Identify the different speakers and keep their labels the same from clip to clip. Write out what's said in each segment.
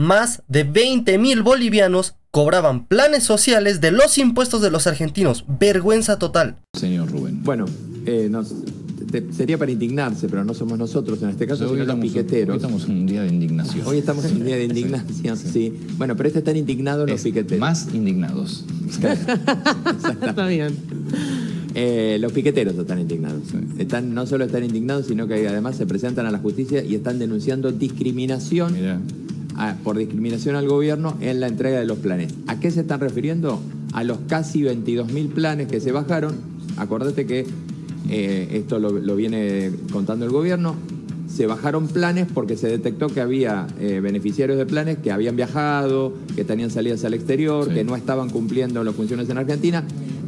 Speaker 1: más de 20 mil bolivianos cobraban planes sociales de los impuestos de los argentinos. Vergüenza total. Señor Rubén. Bueno, eh,
Speaker 2: sería para indignarse, pero no somos nosotros, en este caso Somos los piqueteros. Hoy estamos en un día de indignación. Hoy estamos en un día de indignación, sí. Bueno, pero este están indignados los piqueteros. Más indignados. Está bien. Eh, los piqueteros están indignados. Están, no solo están indignados, sino que además se presentan a la justicia y están denunciando discriminación Mirá Ah, por discriminación al gobierno en la entrega de los planes. ¿A qué se están refiriendo? A los casi 22.000 planes que se bajaron. Acuérdate que eh, esto lo, viene contando el gobierno. Se bajaron planes porque se detectó que había eh, beneficiarios de planes que habían viajado, que tenían salidas al exterior, que no estaban cumpliendo las funciones en Argentina.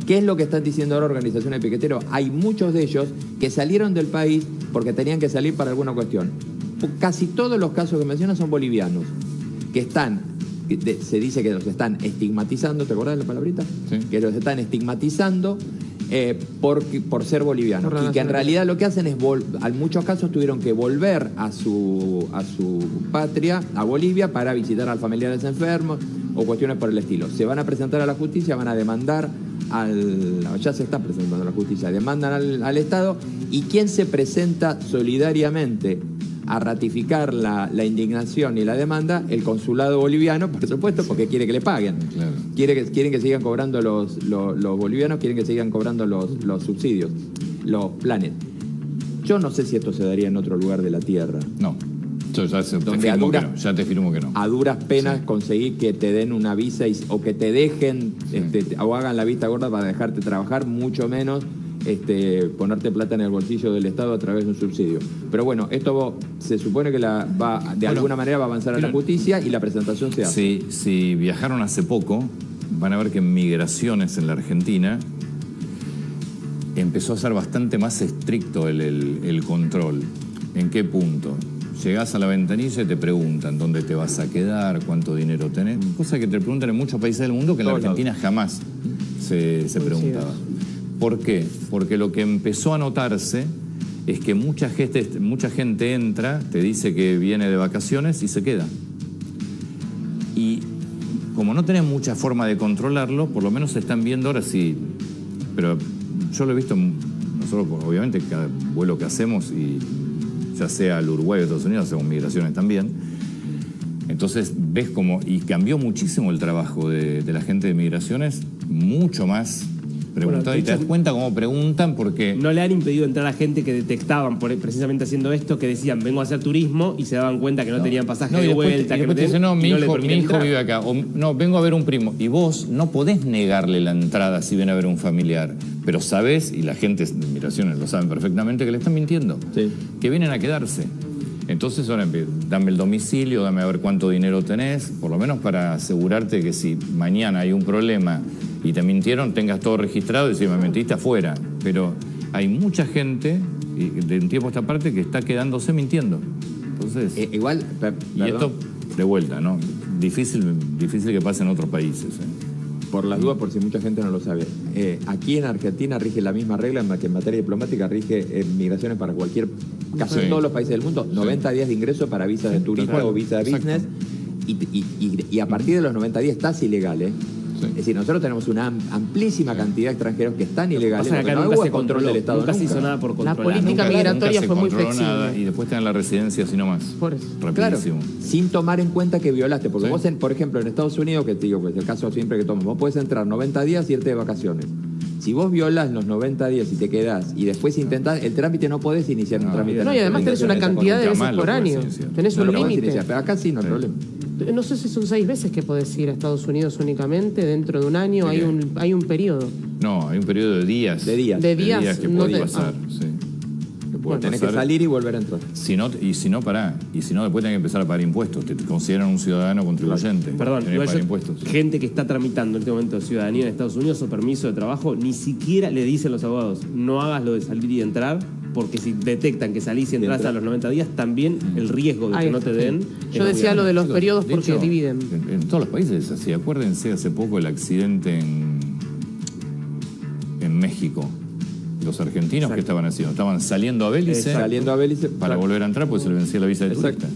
Speaker 2: ¿Qué es lo que están diciendo ahora organizaciones de piqueteros? Hay muchos de ellos que salieron del país porque tenían que salir para alguna cuestión casi todos los casos que menciona son bolivianos, que están, se dice que los están estigmatizando, ¿te acordás de la palabrita? Que los están estigmatizando eh, por, ser bolivianos. y que en realidad lo que hacen es, en muchos casos tuvieron que volver a su, a su patria, a Bolivia, para visitar a familiares enfermos o cuestiones por el estilo. Se van a presentar a la justicia, van a demandar al. ya se está presentando a la justicia, demandan al, al Estado. ¿Y quién se presenta solidariamente a ratificar la, indignación y la demanda el consulado boliviano, por supuesto, porque quiere que le paguen. Quiere quieren que sigan cobrando los, los, bolivianos, quieren que sigan cobrando los, los subsidios, los planes. Yo no sé si esto se daría en otro lugar de la Tierra. No.
Speaker 3: ya, te afirmo que no,
Speaker 2: A duras penas conseguir que te den una visa o que te dejen este, o hagan la vista gorda para dejarte trabajar, mucho menos este, ponerte plata en el bolsillo del Estado a través de un subsidio. Pero bueno, esto se supone que la va, de alguna manera va a avanzar a la justicia y la presentación se hace.
Speaker 3: Si, viajaron hace poco, van a ver que en migraciones en la Argentina empezó a ser bastante más estricto el, control. ¿En qué punto? Llegás a la ventanilla y te preguntan dónde te vas a quedar, cuánto dinero tenés. Cosa que te preguntan en muchos países del mundo que en la Argentina jamás se preguntaba. ¿Por qué? Porque lo que empezó a notarse es que mucha gente, mucha gente entra, te dice que viene de vacaciones y se queda. Y como no tenés mucha forma de controlarlo, por lo menos se están viendo ahora sí. Pero yo lo he visto, nosotros pues, obviamente cada vuelo que hacemos, y ya sea al Uruguay o Estados Unidos, hacemos migraciones también. Entonces ves como, y cambió muchísimo el trabajo de, de la gente de migraciones, mucho más y te das cuenta cómo preguntan porque... No le han impedido entrar a gente que
Speaker 4: detectaban precisamente haciendo esto, que decían, vengo a hacer turismo y se daban cuenta que no, tenían pasaje de vuelta. te no, mi hijo, vive acá,
Speaker 3: no, vengo a ver un primo. Y vos no podés negarle la entrada si viene a ver un familiar, pero sabes y la gente de migraciones lo saben perfectamente, que le están mintiendo, que vienen a quedarse. Entonces ahora dame el domicilio, dame a ver cuánto dinero tenés, por lo menos para asegurarte que si mañana hay un problema y te mintieron, tengas todo registrado y si me mentiste afuera. Pero hay mucha gente de un tiempo a esta parte que está quedándose mintiendo. Entonces. Eh, igual. y esto de vuelta, ¿no? Difícil, difícil que pase en otros países. ¿eh? Por las dudas, por si mucha gente
Speaker 2: no lo sabe. Eh, aquí en Argentina rige la misma regla que en materia diplomática rige migraciones para cualquier, casi todos los países del mundo, 90 días de ingreso para visa de turismo o visa de business. y, a partir de los 90 días estás ilegal, ¿eh? Es decir, nosotros tenemos una amplísima cantidad de extranjeros que están ilegales. en no se del Estado. Nunca, se hizo nada por controlar. La política migratoria fue muy flexible.
Speaker 3: y después dan la residencia, sino más. Por eso. Claro, sin tomar en
Speaker 2: cuenta que violaste. Porque vos, por ejemplo, en Estados Unidos, que te digo, pues el caso siempre que tomo, vos puedes entrar 90 días y irte de vacaciones. Si vos violás los 90 días y te quedás y después intentas el trámite no podés iniciar un trámite. No, y además tenés una cantidad de veces por año. Tenés un límite. Pero acá sí no hay problema
Speaker 4: no sé si son seis veces que podés ir a Estados Unidos únicamente, dentro de un año, hay un, hay un periodo.
Speaker 3: No, hay un periodo de días. De días. De días, que no pasar, ah. tenés que salir y volver a entrar. Si no, y si no, pará. Y si no, después tenés que empezar a pagar impuestos. Te consideran un ciudadano contribuyente. Perdón,
Speaker 4: gente que está tramitando en este momento ciudadanía en Estados Unidos o permiso de trabajo, ni siquiera le dicen los abogados, no hagas lo de salir y entrar, porque si detectan que salís y entras a los 90 días, también el riesgo de que no te den... Yo decía lo de los periodos porque dividen.
Speaker 3: En todos los países es así. Acuérdense hace poco el accidente en, México. Los argentinos que estaban haciendo, estaban saliendo a Bélice, saliendo a para volver a entrar, pues se le vencía la visa de turista.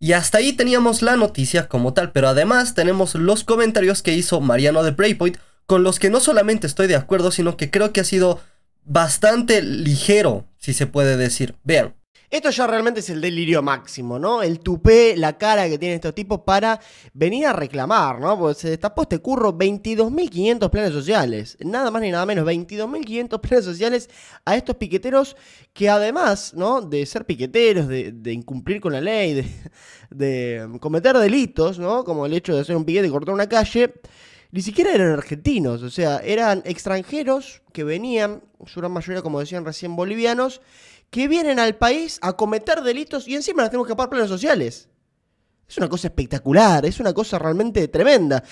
Speaker 1: Y hasta ahí teníamos la noticia como tal, pero además tenemos los comentarios que hizo Mariano de Playpoint, con los que no
Speaker 4: solamente estoy de acuerdo, sino que creo que ha sido bastante ligero
Speaker 1: si se puede decir.
Speaker 4: Vean. Esto ya realmente es el delirio máximo, ¿no? El tupé, la cara que tienen estos tipos para venir a reclamar, ¿no? Porque se destapó este curro 22.500 planes sociales. Nada más ni nada menos, 22.500 planes sociales a estos piqueteros que además, ¿no? De ser piqueteros, de, incumplir con la ley, de, de, cometer delitos, ¿no? Como el hecho de hacer un piquete y cortar una calle ni siquiera eran argentinos, o sea, eran extranjeros que venían, su gran mayoría, como decían recién, bolivianos, que vienen al país a cometer delitos y encima nos tenemos que pagar planes sociales. Es una cosa espectacular, es una cosa realmente tremenda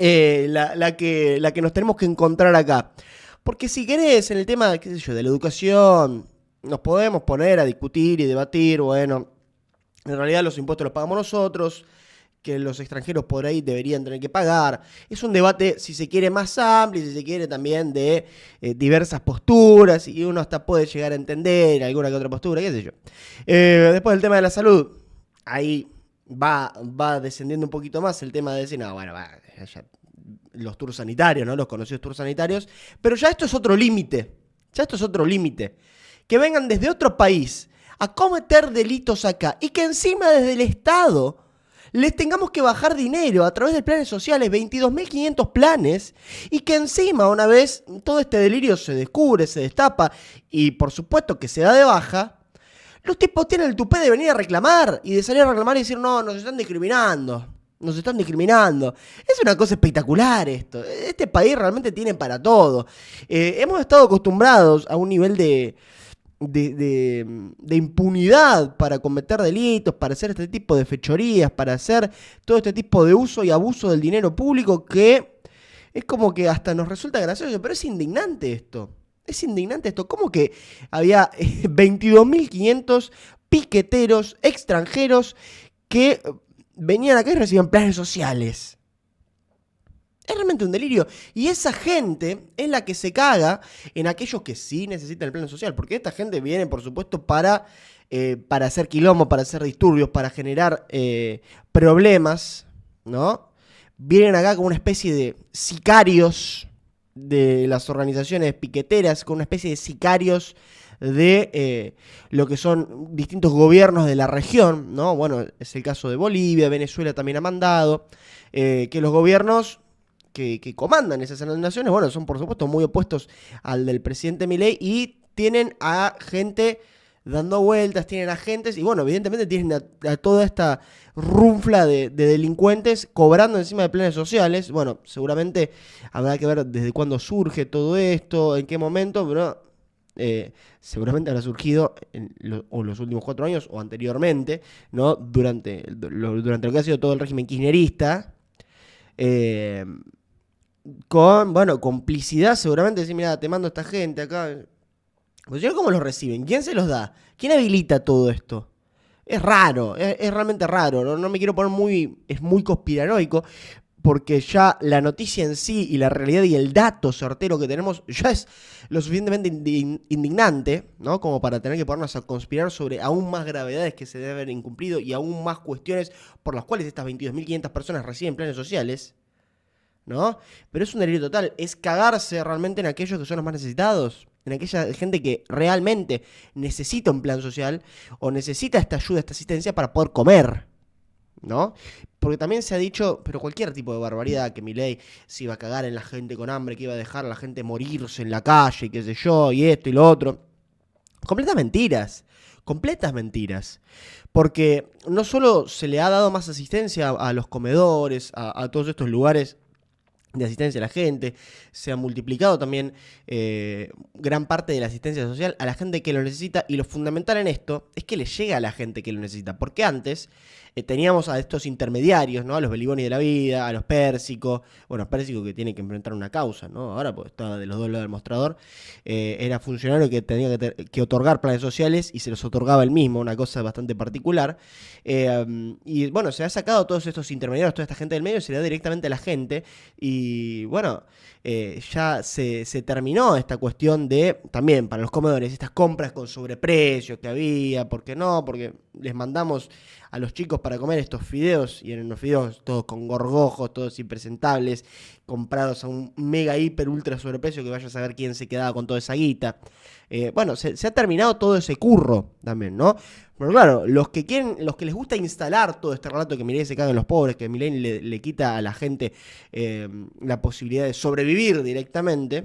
Speaker 4: eh, la, que, la que nos tenemos que encontrar acá. Porque si querés, en el tema, de la educación, nos podemos poner a discutir y debatir, bueno, en realidad los impuestos los pagamos nosotros, que los extranjeros por ahí deberían tener que pagar. Es un debate, si se quiere, más amplio, si se quiere, también de eh, diversas posturas, y uno hasta puede llegar a entender alguna que otra postura, qué sé yo. Eh, después del tema de la salud, ahí va, va descendiendo un poquito más el tema de decir, no, bueno, los tours sanitarios, ¿no? Los conocidos tours sanitarios, pero ya esto es otro límite, ya esto es otro límite. Que vengan desde otro país a cometer delitos acá y que encima desde el Estado les tengamos que bajar dinero a través de planes sociales, 22.500 planes, y que encima una vez todo este delirio se descubre, se destapa y por supuesto que se da de baja, los tipos tienen el tupé de venir a reclamar y de salir a reclamar y decir, no, nos están discriminando, nos están discriminando. Es una cosa espectacular esto, este país realmente tiene para todo. Eh, hemos estado acostumbrados a un nivel de de, impunidad para cometer delitos, para hacer este tipo de fechorías, para hacer todo este tipo de uso y abuso del dinero público que es como que hasta nos resulta gracioso, pero es indignante esto. Es indignante esto. como que había 22.500 eh, piqueteros extranjeros que venían acá y recibían planes sociales? Es realmente un delirio. Y esa gente es la que se caga en aquellos que sí necesitan el plano social. Porque esta gente viene, por supuesto, para, eh, para hacer quilombo, para hacer disturbios, para generar eh, problemas, ¿no? Vienen acá como una especie de sicarios de las organizaciones piqueteras, como una especie de sicarios de eh, lo que son distintos gobiernos de la región, ¿no? Bueno, es el caso de Bolivia, Venezuela también ha mandado, que los gobiernos que, comandan esas naciones, bueno, son por supuesto muy opuestos al del presidente Milei y tienen a gente dando vueltas, tienen agentes y bueno, evidentemente tienen a, toda esta rufla de, delincuentes cobrando encima de planes sociales. Bueno, seguramente habrá que ver desde cuándo surge todo esto, en qué momento, pero eh, seguramente habrá surgido en los últimos cuatro años o anteriormente, ¿no? Durante, lo, durante lo que ha sido todo el régimen kirchnerista. Eh, con, bueno, complicidad seguramente, decir, mira, te mando esta gente acá. Pues ¿Cómo los reciben? ¿Quién se los da? ¿Quién habilita todo esto? Es raro, es, realmente raro. No, no, me quiero poner muy. Es muy conspiranoico, porque ya la noticia en sí y la realidad y el dato certero que tenemos ya es lo suficientemente indignante, ¿no? Como para tener que ponernos a conspirar sobre aún más gravedades que se deben haber incumplido y aún más cuestiones por las cuales estas 22.500 personas reciben planes sociales. ¿no? Pero es un delirio total, es cagarse realmente en aquellos que son los más necesitados, en aquella gente que realmente necesita un plan social o necesita esta ayuda, esta asistencia para poder comer, ¿no? Porque también se ha dicho, pero cualquier tipo de barbaridad, que ley se iba a cagar en la gente con hambre, que iba a dejar a la gente morirse en la calle, y qué sé yo, y esto y lo otro. Completas mentiras, completas mentiras. Porque no solo se le ha dado más asistencia a, los comedores, a todos estos lugares de asistencia a la gente, se ha multiplicado también eh, gran parte de la asistencia social a la gente que lo necesita y lo fundamental en esto es que le llega a la gente que lo necesita, porque antes eh, teníamos a estos intermediarios, ¿no? A los Beliboni de la vida, a los Pérsicos, bueno, Pérsico que tiene que enfrentar una causa, ¿no? Ahora, pues estaba de los dos del mostrador, eh, era funcionario que tenía que, otorgar planes sociales y se los otorgaba él mismo, una cosa bastante particular. Eh, y bueno, se ha sacado todos estos intermediarios, toda esta gente del medio, se le da directamente a la gente y bueno, ya se, se terminó esta cuestión de, también para los comedores, estas compras con sobreprecios que había, ¿por qué no? Porque les mandamos a los chicos para comer estos fideos, y eran los fideos todos con gorgojos, todos impresentables, comprados a un mega, hiper, ultra sobreprecio que vaya a saber quién se quedaba con toda esa guita. Eh, bueno, se, ha terminado todo ese curro también, ¿no? Pero claro, los que quieren, los que les gusta instalar todo este relato que Milén se caga en los pobres, que Milén le, quita a la gente eh, la posibilidad de sobrevivir directamente,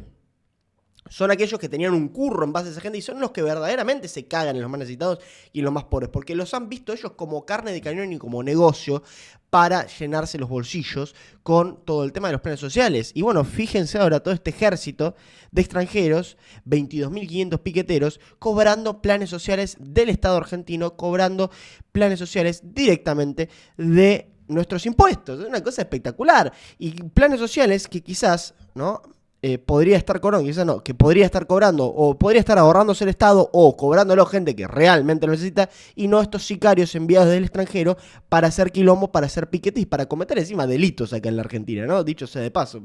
Speaker 4: son aquellos que tenían un curro en base a esa gente y son los que verdaderamente se cagan en los más necesitados y en los más pobres, porque los han visto ellos como carne de cañón y como negocio para llenarse los bolsillos con todo el tema de los planes sociales. Y bueno, fíjense ahora todo este ejército de extranjeros, 22.500 piqueteros, cobrando planes sociales del Estado argentino, cobrando planes sociales directamente de nuestros impuestos. Es una cosa espectacular. Y planes sociales que quizás, ¿no? Eh, podría estar cobrando, quizás no, que podría estar cobrando o podría estar ahorrándose el Estado o cobrándolo gente que realmente lo necesita y no estos sicarios enviados del extranjero para hacer quilombo, para hacer piquetes y para cometer encima delitos acá en la Argentina, ¿no? Dicho sea de paso.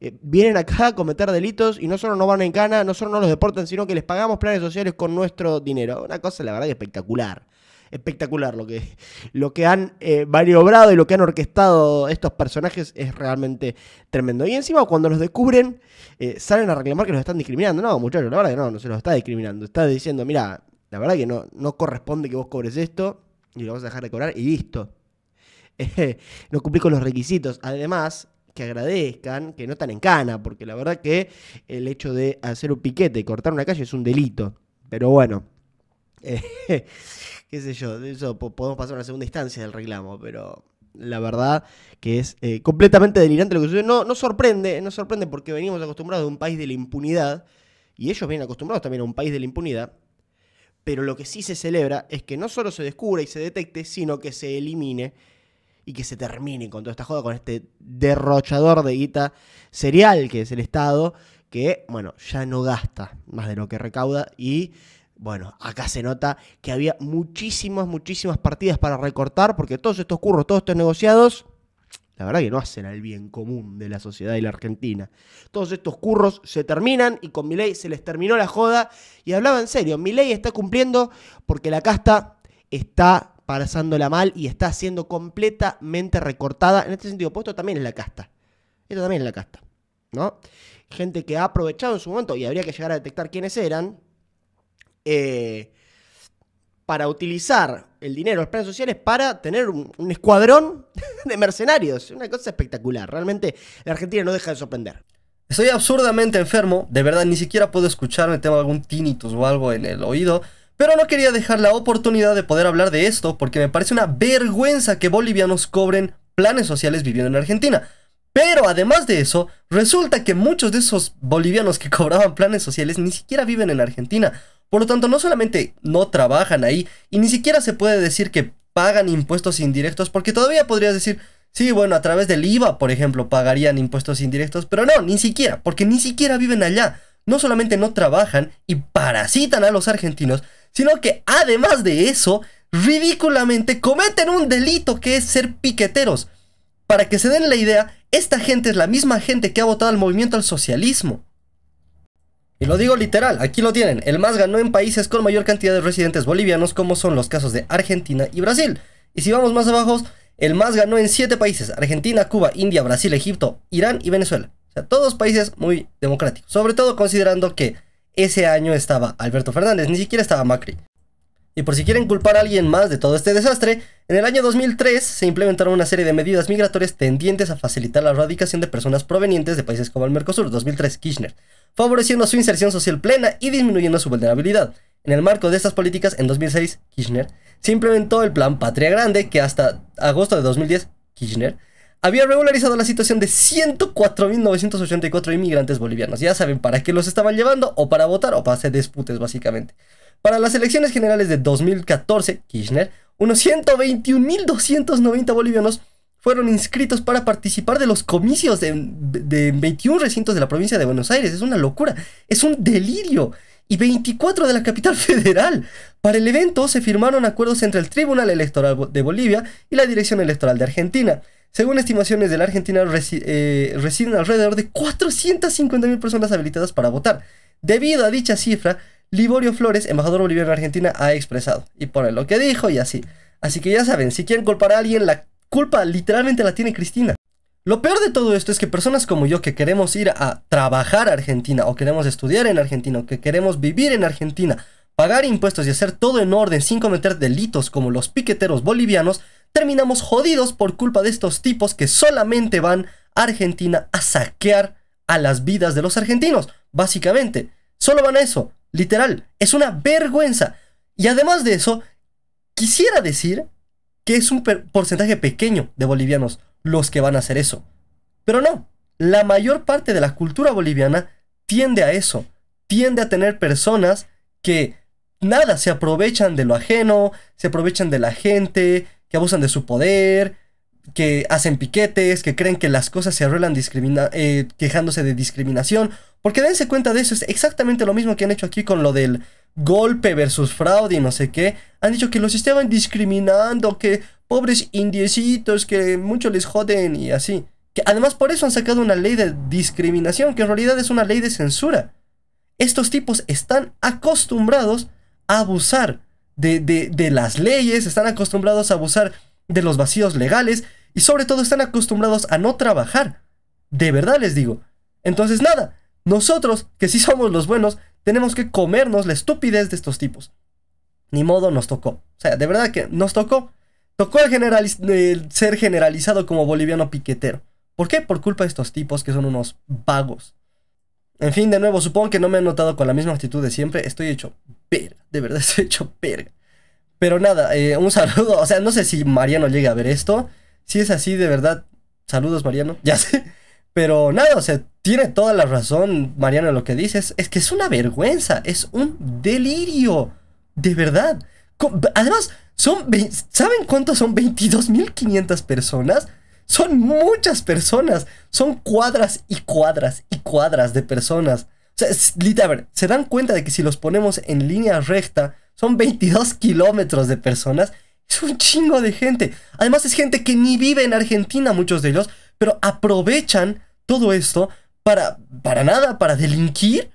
Speaker 4: Eh, vienen acá a cometer delitos y no solo no van en cana, no solo no los deportan, sino que les pagamos planes sociales con nuestro dinero. Una cosa, la verdad, espectacular espectacular lo que, lo que han eh, maniobrado y lo que han orquestado estos personajes es realmente tremendo. Y encima cuando los descubren, eh, salen a reclamar que los están discriminando. No, muchachos, la verdad que no, no se los está discriminando. Está diciendo, mira, la verdad que no, no corresponde que vos cobres esto y lo vas a dejar de cobrar y listo. Eh, no cumplí con los requisitos. Además, que agradezcan, que no tan en cana, porque la verdad que el hecho de hacer un piquete y cortar una calle es un delito. Pero bueno, eh, qué sé yo, de eso podemos pasar a una segunda instancia del reclamo, pero la verdad que es eh, completamente delirante lo que sucede. No, no sorprende, no sorprende porque venimos acostumbrados a un país de la impunidad, y ellos vienen acostumbrados también a un país de la impunidad, pero lo que sí se celebra es que no solo se descubra y se detecte, sino que se elimine y que se termine con toda esta joda, con este derrochador de guita serial que es el Estado, que, bueno, ya no gasta más de lo que recauda y bueno, acá se nota que había muchísimas, muchísimas partidas para recortar, porque todos estos curros, todos estos negociados, la verdad que no hacen al bien común de la sociedad y la Argentina. Todos estos curros se terminan y con mi ley se les terminó la joda. Y hablaba en serio, mi ley está cumpliendo porque la casta está pasándola mal y está siendo completamente recortada. En este sentido, puesto también es la casta. Esto también es la casta, ¿no? Gente que ha aprovechado en su momento y habría que llegar a detectar quiénes eran, eh, para utilizar el dinero de los planes sociales para tener un, escuadrón de mercenarios. Una cosa espectacular. Realmente la Argentina no deja de sorprender. Estoy
Speaker 1: absurdamente enfermo, de verdad ni siquiera puedo escucharme, tengo algún tinnitus o algo en el oído, pero no quería dejar la oportunidad de poder hablar de esto porque me parece una vergüenza que bolivianos cobren planes sociales viviendo en Argentina. Pero además de eso, resulta que muchos de esos bolivianos que cobraban planes sociales ni siquiera viven en Argentina. Por lo tanto, no solamente no trabajan ahí, y ni siquiera se puede decir que pagan impuestos indirectos, porque todavía podrías decir, sí, bueno, a través del IVA, por ejemplo, pagarían impuestos indirectos, pero no, ni siquiera, porque ni siquiera viven allá. No solamente no trabajan y parasitan a los argentinos, sino que además de eso, ridículamente cometen un delito que es ser piqueteros. Para que se den la idea, esta gente es la misma gente que ha votado al movimiento al socialismo. Y lo digo literal, aquí lo tienen. El MAS ganó en países con mayor cantidad de residentes bolivianos, como son los casos de Argentina y Brasil. Y si vamos más abajo, el MAS ganó en 7 países: Argentina, Cuba, India, Brasil, Egipto, Irán y Venezuela. O sea, todos países muy democráticos. Sobre todo considerando que ese año estaba Alberto Fernández, ni siquiera estaba Macri. Y por si quieren culpar a alguien más de todo este desastre, en el año 2003 se implementaron una serie de medidas migratorias tendientes a facilitar la erradicación de personas provenientes de países como el Mercosur, 2003 Kirchner, favoreciendo su inserción social plena y disminuyendo su vulnerabilidad. En el marco de estas políticas, en 2006 Kirchner se implementó el Plan Patria Grande, que hasta agosto de 2010 Kirchner había regularizado la situación de 104.984 inmigrantes bolivianos. Ya saben para qué los estaban llevando, o para votar, o para hacer disputes, básicamente. Para las elecciones generales de 2014, Kirchner, unos 121.290 bolivianos fueron inscritos para participar de los comicios de, 21 recintos de la provincia de Buenos Aires. Es una locura, es un delirio. Y 24 de la capital federal. Para el evento se firmaron acuerdos entre el Tribunal Electoral de Bolivia y la Dirección Electoral de Argentina. Según estimaciones de la Argentina, eh, residen alrededor de 450.000 personas habilitadas para votar. Debido a dicha cifra, Liborio Flores, embajador boliviano en Argentina, ha expresado. Y pone lo que dijo y así. Así que ya saben, si quieren culpar a alguien, la culpa literalmente la tiene Cristina. Lo peor de todo esto es que personas como yo que queremos ir a trabajar a Argentina, o queremos estudiar en Argentina, o que queremos vivir en Argentina, pagar impuestos y hacer todo en orden sin cometer delitos como los piqueteros bolivianos, terminamos jodidos por culpa de estos tipos que solamente van a Argentina a saquear a las vidas de los argentinos. Básicamente, solo van a eso, Literal, es una vergüenza. Y además de eso, quisiera decir que es un porcentaje pequeño de bolivianos los que van a hacer eso. Pero no, la mayor parte de la cultura boliviana tiende a eso, tiende a tener personas que nada, se aprovechan de lo ajeno, se aprovechan de la gente, que abusan de su poder, que hacen piquetes, que creen que las cosas se arruelan eh, quejándose de discriminación. Porque dense cuenta de eso, es exactamente lo mismo que han hecho aquí con lo del golpe versus fraude y no sé qué. Han dicho que los estaban discriminando, que pobres indiecitos, que mucho les joden y así. Que además por eso han sacado una ley de discriminación, que en realidad es una ley de censura. Estos tipos están acostumbrados a abusar de, de las leyes, están acostumbrados a abusar de los vacíos legales y sobre todo están acostumbrados a no trabajar. De verdad les digo. Entonces nada, nosotros, que sí somos los buenos, tenemos que comernos la estupidez de estos tipos. Ni modo nos tocó. O sea, de verdad que nos tocó. Tocó el, general ser generalizado como boliviano piquetero. ¿Por qué? Por culpa de estos tipos que son unos vagos. En fin, de nuevo, supongo que no me han notado con la misma actitud de siempre. Estoy hecho verga. De verdad, estoy hecho verga. Pero nada, eh, un saludo. O sea, no sé si Mariano llega a ver esto. Si es así, de verdad, saludos Mariano. Ya sé. Pero nada, o sea, tiene toda la razón Mariano lo que dices. Es que es una vergüenza, es un delirio. De verdad. Además, son ¿saben cuántos son 22.500 personas? Son muchas personas. Son cuadras y cuadras y cuadras de personas. O sea, se dan cuenta de que si los ponemos en línea recta, son 22 kilómetros de personas. Es un chingo de gente. Además es gente que ni vive en Argentina, muchos de ellos, pero aprovechan todo esto para, para nada, para delinquir.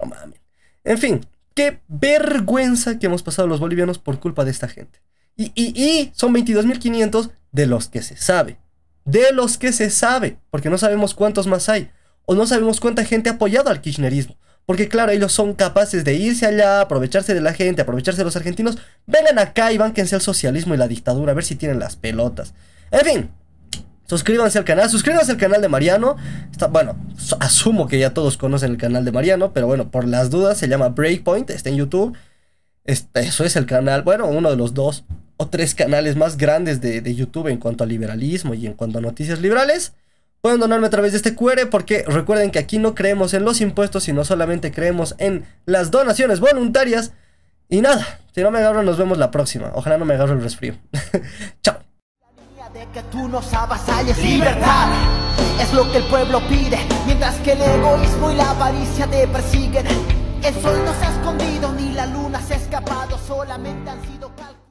Speaker 1: No mames. En fin, qué vergüenza que hemos pasado los bolivianos por culpa de esta gente. Y, y, y son 22.500 de los que se sabe. De los que se sabe, porque no sabemos cuántos más hay. O no sabemos cuánta gente ha apoyado al kirchnerismo. Porque claro, ellos son capaces de irse allá, aprovecharse de la gente, aprovecharse de los argentinos. Vengan acá y bánquense el socialismo y la dictadura, a ver si tienen las pelotas. En fin, suscríbanse al canal, suscríbanse al canal de Mariano. Está, bueno, asumo que ya todos conocen el canal de Mariano, pero bueno, por las dudas se llama Breakpoint, está en YouTube. Este, eso es el canal, bueno, uno de los dos o tres canales más grandes de, de YouTube en cuanto a liberalismo y en cuanto a noticias liberales. Pueden donarme a través de este QR porque recuerden que aquí no creemos en los impuestos, sino solamente creemos en las donaciones voluntarias. Y nada, si no me agarro nos vemos la próxima. Ojalá no me agarro el resfrío. Chao.
Speaker 4: La de que tú nos es lo que el pueblo pide, mientras que el egoísmo y la avaricia te persiguen. El sol no se ha escondido ni la luna se ha escapado,
Speaker 3: solamente han sido